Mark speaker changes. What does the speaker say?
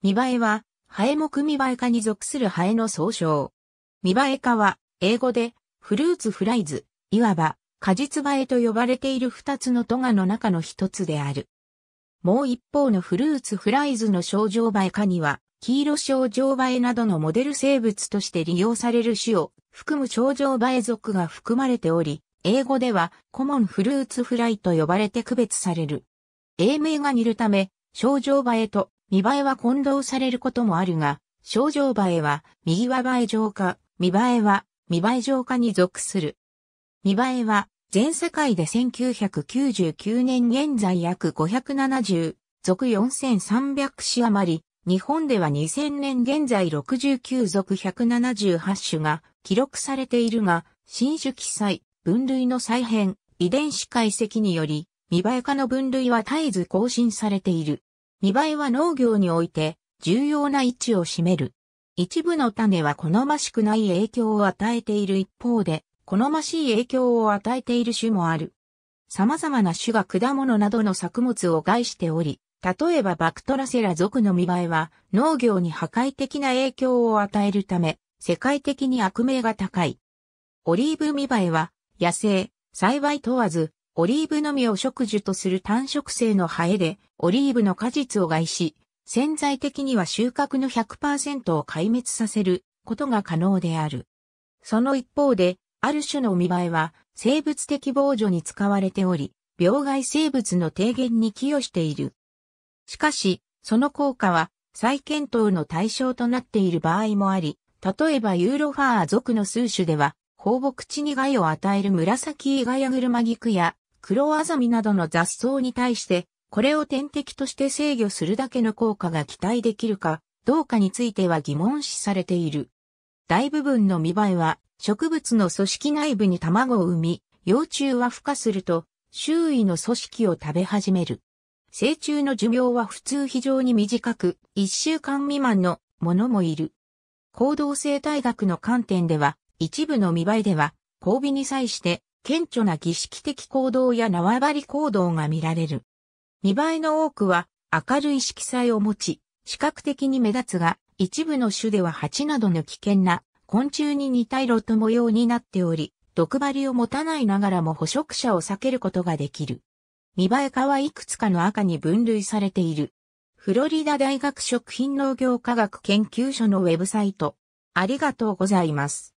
Speaker 1: 見栄えは、ハエ目見栄え科に属するハエの総称。見栄え科は、英語で、フルーツフライズ、いわば、果実映えと呼ばれている二つのトガの中の一つである。もう一方のフルーツフライズの症状映え科には、黄色症状映えなどのモデル生物として利用される種を含む症状映え属が含まれており、英語ではコモンフルーツフライと呼ばれて区別される。英名が似るため、症状映えと見栄えは混同されることもあるが、症状映えは、右は映え浄化、見栄えは、見栄え浄化に属する。見栄えは、全世界で1999年現在約570、属4300種余り、日本では2000年現在69属178種が記録されているが、新種記載、分類の再編、遺伝子解析により、見栄え化の分類は絶えず更新されている。見栄えは農業において重要な位置を占める。一部の種は好ましくない影響を与えている一方で、好ましい影響を与えている種もある。様々な種が果物などの作物を害しており、例えばバクトラセラ属の見栄えは農業に破壊的な影響を与えるため、世界的に悪名が高い。オリーブ見栄えは野生、栽培問わずオリーブのみを植樹とする単植生のハエで、オリーブの果実を害し、潜在的には収穫の100%を壊滅させることが可能である。その一方で、ある種の見栄えは生物的防除に使われており、病害生物の低減に寄与している。しかし、その効果は再検討の対象となっている場合もあり、例えばユーロファー族の数種では、放牧地に害を与える紫イガヤグルマギクや黒アザミなどの雑草に対して、これを天敵として制御するだけの効果が期待できるか、どうかについては疑問視されている。大部分の見栄えは、植物の組織内部に卵を産み、幼虫は孵化すると、周囲の組織を食べ始める。成虫の寿命は普通非常に短く、1週間未満のものもいる。行動生態学の観点では、一部の見栄えでは、交尾に際して顕著な儀式的行動や縄張り行動が見られる。見栄えの多くは明るい色彩を持ち、視覚的に目立つが、一部の種では蜂などの危険な昆虫に似た色と模様になっており、毒針を持たないながらも捕食者を避けることができる。見栄え科はいくつかの赤に分類されている。フロリダ大学食品農業科学研究所のウェブサイト。ありがとうございます。